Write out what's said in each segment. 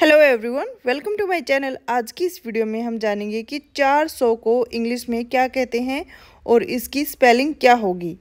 hello everyone welcome to my channel आज की इस वीडियो में हम जानेंगे कि 400 को इंग्लिश में क्या कहते हैं और इसकी स्पेलिंग क्या होगी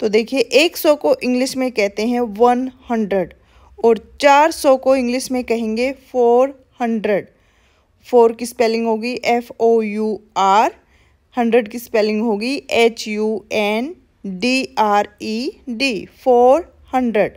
तो देखिए 100 को इंग्लिश में कहते हैं 100 और 400 को इंग्लिश में कहेंगे 400 फोर की स्पेलिंग होगी F O U R hundred की स्पेलिंग होगी H U N D R E D four hundred